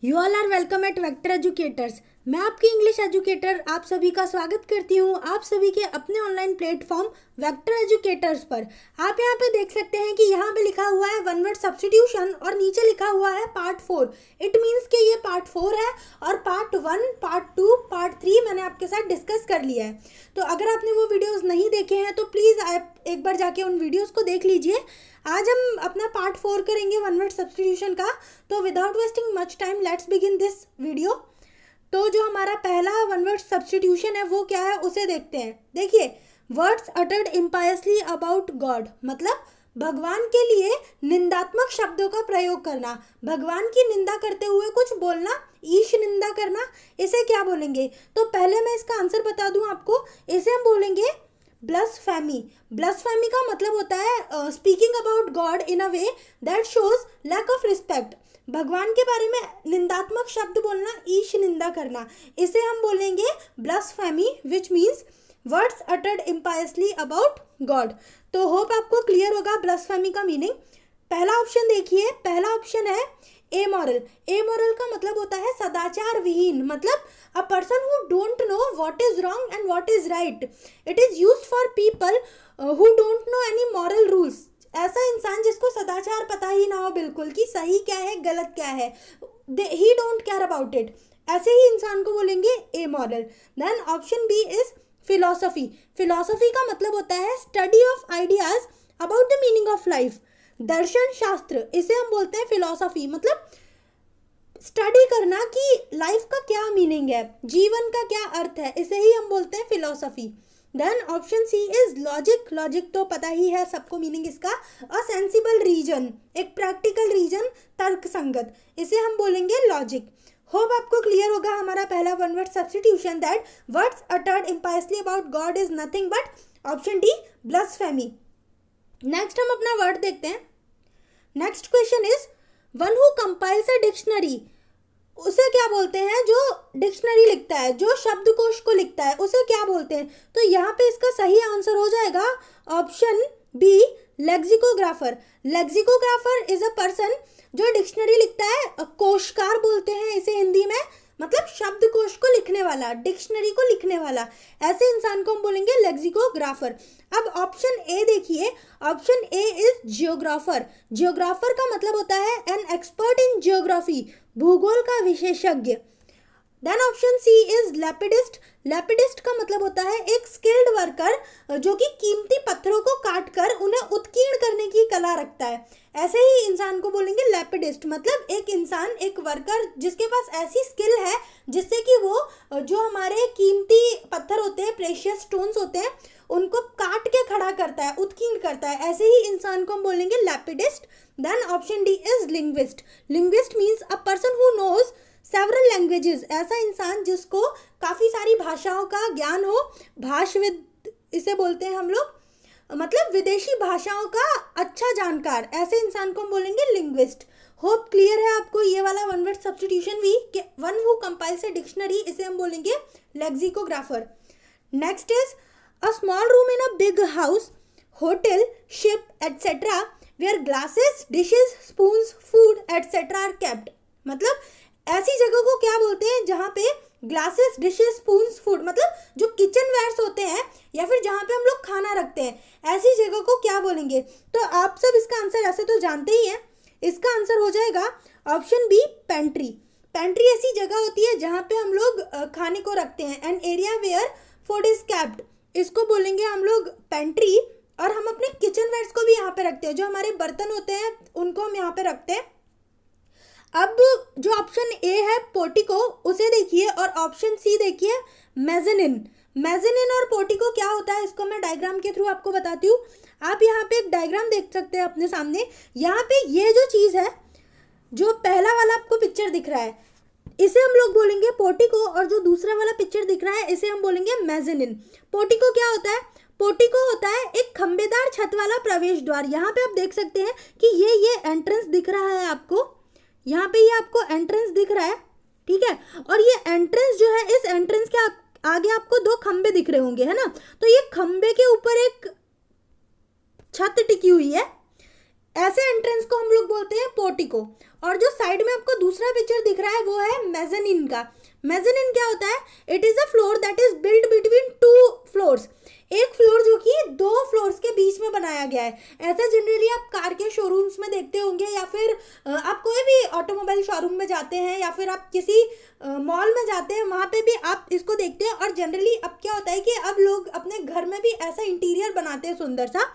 You all are welcome at Vector Educators. मैं आपकी English educator आप सभी का स्वागत करती हूँ आप सभी के अपने ऑनलाइन प्लेटफॉर्म वेक्टर एजुकेटर्स पर आप यहाँ पे देख सकते हैं कि यहाँ पे लिखा हुआ है वन वर्ड सब्सटीट्यूशन और नीचे लिखा हुआ है पार्ट फोर इट मीन्स कि ये पार्ट फोर है और part one part two part three मैंने आपके साथ डिस्कस कर लिया है तो अगर आपने वो वीडियोज़ नहीं देखे हैं तो प्लीज़ आप एक बार जाके उन वीडियोज़ को देख लीजिए आज हम अपना पार्ट फोर करेंगे वन वर्ड सब्सटीट्यूशन का तो without wasting much time let's begin this video तो जो हमारा पहला वन वर्ड सब्सटीट्यूशन है वो क्या है उसे देखते हैं देखिए words uttered impiously about God मतलब भगवान के लिए निंदात्मक शब्दों का प्रयोग करना भगवान की निंदा करते हुए कुछ बोलना ईश निंदा करना इसे क्या बोलेंगे तो पहले मैं इसका आंसर बता दूं आपको इसे हम बोलेंगे ब्लस फैमी ब्लस फैमी का मतलब होता है speaking about God in a way that shows lack of respect भगवान के बारे में निंदात्मक शब्द बोलना ईश निंदा करना इसे हम बोलेंगे blasphemy which means words uttered impiously about God तो होप आपको क्लियर होगा ब्लस फैमी का मीनिंग पहला ऑप्शन देखिए पहला ऑप्शन है ए मॉरल ए मॉरल का मतलब होता है सदाचार विहीन मतलब a person who don't know what is wrong and what is right it is use for people who don't know any moral rules ऐसा इंसान जिसको सदाचार पता ही ना हो बिल्कुल कि सही क्या है गलत क्या है दे ही डोंट केयर अबाउट इट ऐसे ही इंसान को बोलेंगे amoral then option B is philosophy philosophy का मतलब होता है study of ideas about the meaning of life दर्शन शास्त्र इसे हम बोलते हैं फिलोसफी मतलब स्टडी करना कि लाइफ का क्या मीनिंग है जीवन का क्या अर्थ है इसे ही हम बोलते हैं philosophy then option C is logic logic तो पता ही है सबको मीनिंग इसका अ सेंसिबल रीजन एक प्रैक्टिकल रीजन तर्क संगत इसे हम बोलेंगे लॉजिक होप आपको क्लियर होगा हमारा पहला one word substitution that words uttered impiously about God is nothing but option D blasphemy next हम अपना वर्ड देखते हैं next question is one who compiles a dictionary उसे क्या बोलते हैं जो डिक्शनरी लिखता है जो शब्दकोश को लिखता है उसे क्या बोलते हैं तो यहाँ पे इसका सही आंसर हो जाएगा option B lexicographer lexicographer is a person जो डिक्शनरी लिखता है कोशकार बोलते हैं इसे हिंदी में मतलब शब्दकोश को लिखने वाला डिक्शनरी को लिखने वाला ऐसे इंसान को हम बोलेंगे लेक्सिकोग्राफर अब ऑप्शन ए देखिए option A is geographer geographer का मतलब होता है एन एक्सपर्ट इन जियोग्राफी भूगोल का विशेषज्ञ then option C is lapidist lapidist का मतलब होता है एक स्किल्ड वर्कर जो कि कीमती पत्थरों को काट कर उन्हें उत्कीर्ण करने की कला रखता है ऐसे ही इंसान को बोलेंगे लेपिडिस्ट मतलब एक इंसान एक वर्कर जिसके पास ऐसी स्किल है जिससे कि वो जो हमारे कीमती पत्थर होते हैं प्रेशियस स्टोन्स होते हैं उनको काट के खड़ा करता है उत्कीर्ण करता है ऐसे ही इंसान को हम बोलेंगे lapidist then option D is linguist linguist means a person who knows several languages ऐसा इंसान जिसको काफ़ी सारी भाषाओं का ज्ञान हो भाषविद इसे बोलते हैं हम लोग मतलब विदेशी भाषाओं का अच्छा जानकार ऐसे इंसान को हम बोलेंगे लिंग्विस्ट होप क्लियर है आपको ये वाला वन वर्ड सब्सटीट्यूशन भी कि वन वो कंपाइल्स ए डिक्शनरी इसे हम बोलेंगे lexicographer next is a small room in a big house hotel ship etcetera where glasses dishes spoon food etcetera are kept मतलब ऐसी जगह को क्या बोलते हैं जहाँ पे ग्लासेस डिशेस स्पून फूड मतलब जो किचन वेयर्स होते हैं या फिर जहाँ पे हम लोग खाना रखते हैं ऐसी जगह को क्या बोलेंगे तो आप सब इसका आंसर ऐसे तो जानते ही हैं इसका आंसर हो जाएगा ऑप्शन बी पेंट्री पेंट्री ऐसी जगह होती है जहाँ पे हम लोग खाने को रखते हैं and area where food is kept इसको बोलेंगे हम लोग पेंट्री और हम अपने किचन वेयर्स को भी यहाँ पे रखते हैं जो हमारे बर्तन होते हैं उनको हम यहाँ पे रखते हैं अब जो ऑप्शन ए है पोर्टिको उसे देखिए और ऑप्शन सी देखिए मेजनिन मेजनिन और पोर्टिको क्या होता है इसको मैं डायग्राम के थ्रू आपको बताती हूँ आप यहाँ पे एक डायग्राम देख सकते हैं अपने सामने यहाँ पे ये जो चीज़ है जो पहला वाला आपको पिक्चर दिख रहा है इसे हम लोग बोलेंगे पोर्टिको और जो दूसरा वाला पिक्चर दिख रहा है इसे हम बोलेंगे मेजनिन पोर्टिको क्या होता है पोर्टिको होता है एक खंबेदार छत वाला प्रवेश द्वार यहाँ पे आप देख सकते हैं कि ये ये एंट्रेंस दिख रहा है आपको यहाँ पे ये आपको एंट्रेंस दिख रहा है ठीक है और ये एंट्रेंस जो है इस एंट्रेंस के आप, आगे आपको दो खंबे दिख रहे होंगे है ना तो ये खंबे के ऊपर एक छत टिकी हुई है ऐसे एंट्रेंस को हम लोग बोलते हैं पोर्टिको और जो साइड में आपको दूसरा पिक्चर दिख रहा है वो है मेजनिन का मेजनिन क्या होता है it is a floor that is build between two floors एक फ्लोर जो कि दो फ्लोर्स के बीच में बनाया गया है ऐसा जनरली आप कार के शोरूम्स में देखते होंगे या फिर आप कोई भी ऑटोमोबाइल शोरूम में जाते हैं या फिर आप किसी मॉल में जाते हैं वहाँ पे भी आप इसको देखते हैं और जनरली अब क्या होता है कि अब लोग अपने घर में भी ऐसा इंटीरियर बनाते हैं सुंदर सा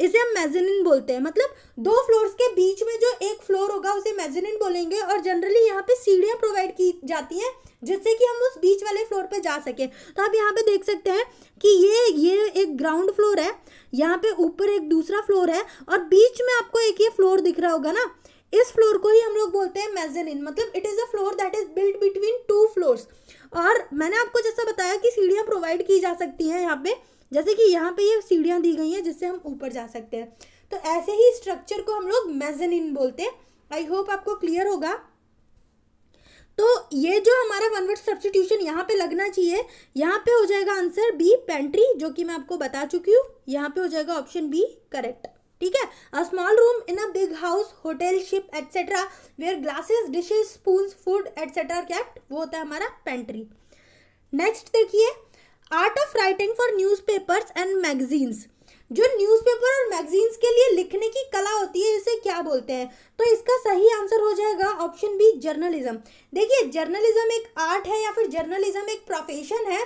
इसे हम मेजनिन बोलते हैं मतलब दो फ्लोर्स के बीच में जो एक फ्लोर होगा उसे मेजनिन बोलेंगे और जनरली यहाँ पे सीढ़ियाँ प्रोवाइड की जाती हैं जिससे कि हम उस बीच वाले फ्लोर पे जा सके तो आप यहाँ पे देख सकते हैं कि ये ये एक ग्राउंड फ्लोर है यहाँ पे ऊपर एक दूसरा फ्लोर है और बीच में आपको एक ये फ्लोर दिख रहा होगा ना इस फ्लोर को ही हम लोग बोलते हैं मेजलिन मतलब it is a floor that is build between two floor और मैंने आपको जैसा बताया कि सीढ़ियाँ प्रोवाइड की जा सकती हैं यहाँ पे जैसे कि यहाँ पे ये यह सीढ़ियाँ दी गई हैं जिससे हम ऊपर जा सकते हैं तो ऐसे ही स्ट्रक्चर को हम लोग मेजलिन बोलते हैं आई होप आपको क्लियर होगा तो ये जो हमारा वन वर्ड सब्सटीट्यूशन यहाँ पे लगना चाहिए यहाँ पे हो जाएगा आंसर बी पेंट्री जो कि मैं आपको बता चुकी हूँ यहाँ पे हो जाएगा ऑप्शन बी करेक्ट ठीक है a small room in a big house hotel ship etcetera where glasses dishes spoon food etcetera kept वो होता है हमारा पेंट्री नेक्स्ट देखिए art of writing for newspapers and magazines जो न्यूज़पेपर और मैगजीन्स के लिए लिखने की कला होती है इसे क्या बोलते हैं तो इसका सही आंसर हो जाएगा ऑप्शन बी जर्नलिज्म देखिए जर्नलिज्म एक आर्ट है या फिर जर्नलिज्म एक प्रोफेशन है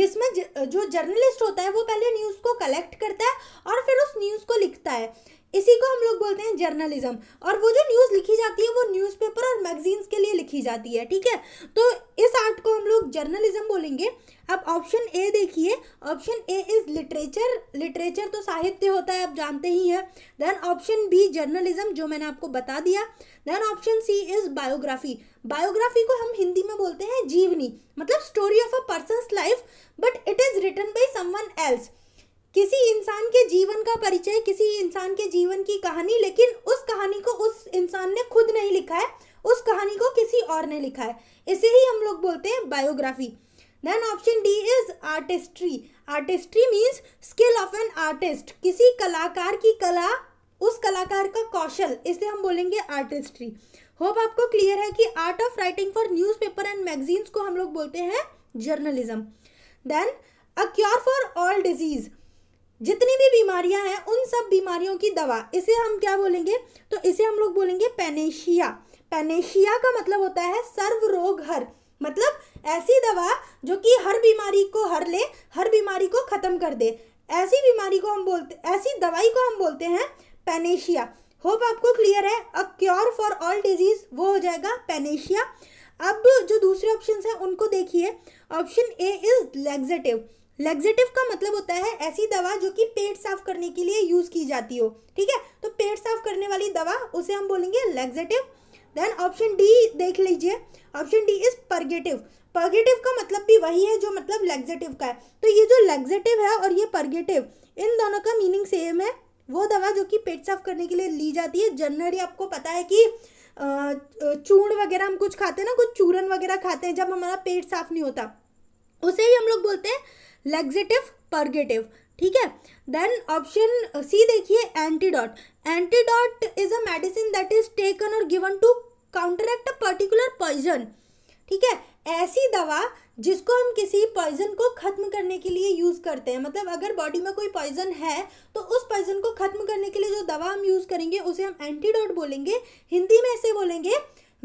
जिसमें जो जर्नलिस्ट होता है वो पहले न्यूज़ को कलेक्ट करता है और फिर उस न्यूज़ को लिखता है इसी को हम लोग बोलते हैं जर्नलिज्म और वो जो न्यूज़ लिखी जाती है वो न्यूज़पेपर और मैगजीन्स के लिए लिखी जाती है ठीक है तो इस आर्ट को हम लोग जर्नलिज्म बोलेंगे अब ऑप्शन ए देखिए option A is literature literature तो साहित्य होता है आप जानते ही हैं देन ऑप्शन बी जर्नलिज्म जो मैंने आपको बता दिया then option C is biography biography को हम हिंदी में बोलते हैं जीवनी मतलब story of a person life but it is written by someone else किसी इंसान के जीवन का परिचय किसी इंसान के जीवन की कहानी लेकिन उस कहानी को उस इंसान ने खुद नहीं लिखा है उस कहानी को किसी और ने लिखा है इसे ही हम लोग बोलते हैं biography then option D is artistry artistry means skill of an artist किसी कलाकार की कला उस कलाकार का कौशल इसे हम बोलेंगे आर्टिस्ट्री होप आपको क्लियर है कि art of writing for newspaper and magazines को हम लोग बोलते हैं journalism then a cure for all disease जितनी भी बीमारियां हैं उन सब बीमारियों की दवा इसे हम क्या बोलेंगे तो इसे हम लोग बोलेंगे पेनेशिया पेनेशिया का मतलब होता है सर्व रोग हर मतलब ऐसी दवा जो कि हर बीमारी को हर ले हर बीमारी को ख़त्म कर दे ऐसी बीमारी को हम बोलते ऐसी दवाई को हम बोलते हैं पेनेशिया होप आपको क्लियर है a cure for all disease वो हो जाएगा पेनेशिया अब जो दूसरे ऑप्शन हैं उनको देखिए option A is laxative laxative का मतलब होता है ऐसी दवा जो कि पेट साफ करने के लिए यूज़ की जाती हो ठीक है तो पेट साफ करने वाली दवा उसे हम बोलेंगे लेग्जेटिव देन ऑप्शन डी देख लीजिए option D is purgative purgative का मतलब भी वही है जो मतलब लेग्जेटिव का है तो ये जो लेग्जेटिव है और ये परगेटिव इन दोनों का मीनिंग सेम है वो दवा जो कि पेट साफ करने के लिए ली जाती है जनरली आपको पता है कि चूर्ण वगैरह हम कुछ खाते हैं ना कुछ चूरन वगैरह खाते हैं जब हमारा पेट साफ नहीं होता उसे ही हम लोग बोलते हैं लेग्जेटिव परगेटिव ठीक है देन ऑप्शन सी देखिए antidote antidote is a medicine that is taken और given to counteract a particular poison ठीक है ऐसी दवा जिसको हम किसी पॉइजन को ख़त्म करने के लिए यूज़ करते हैं मतलब अगर बॉडी में कोई पॉइजन है तो उस पॉइजन को ख़त्म करने के लिए जो दवा हम यूज़ करेंगे उसे हम एंटीडोट बोलेंगे हिंदी में ऐसे बोलेंगे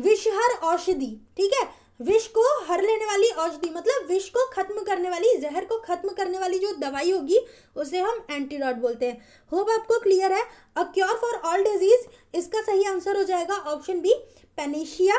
विषहर औषधि ठीक है विष को हर लेने वाली औषधि मतलब विष को खत्म करने वाली जहर को खत्म करने वाली जो दवाई होगी उसे हम एंटीडॉट बोलते हैं होप आपको क्लियर है a cure for all disease इसका सही आंसर हो जाएगा ऑप्शन बी पेनेशिया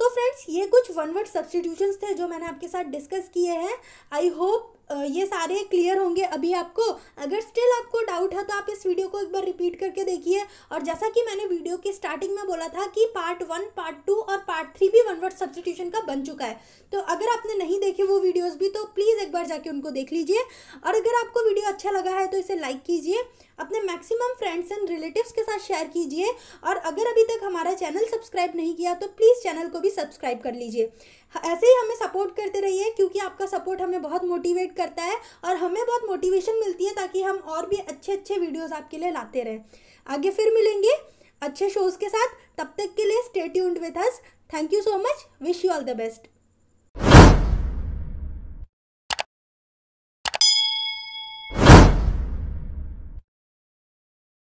तो फ्रेंड्स ये कुछ वन वर्ड सब्सटीट्यूशन थे जो मैंने आपके साथ डिस्कस किए हैं आई होप ये सारे क्लियर होंगे अभी आपको अगर स्टिल आपको डाउट है तो आप इस वीडियो को एक बार रिपीट करके देखिए और जैसा कि मैंने वीडियो की स्टार्टिंग में बोला था कि पार्ट वन पार्ट टू और पार्ट थ्री भी वन वर्ड सब्सटीट्यूशन का बन चुका है तो अगर आपने नहीं देखे वो वीडियोज़ भी तो प्लीज़ एक बार जाके उनको देख लीजिए और अगर आपको वीडियो अच्छा लगा है तो इसे लाइक कीजिए अपने मैक्सिमम फ्रेंड्स एंड रिलेटिव्स के साथ शेयर कीजिए और अगर अभी तक हमारा चैनल सब्सक्राइब नहीं किया तो प्लीज़ चैनल को भी सब्सक्राइब कर लीजिए हाँ, ऐसे ही हमें सपोर्ट करते रहिए क्योंकि आपका सपोर्ट हमें बहुत मोटिवेट करता है और हमें बहुत मोटिवेशन मिलती है ताकि हम और भी अच्छे अच्छे वीडियोज़ आपके लिए लाते रहें आगे फिर मिलेंगे अच्छे शोज़ के साथ तब तक के लिए stay tuned with us thank you so much wish you all the best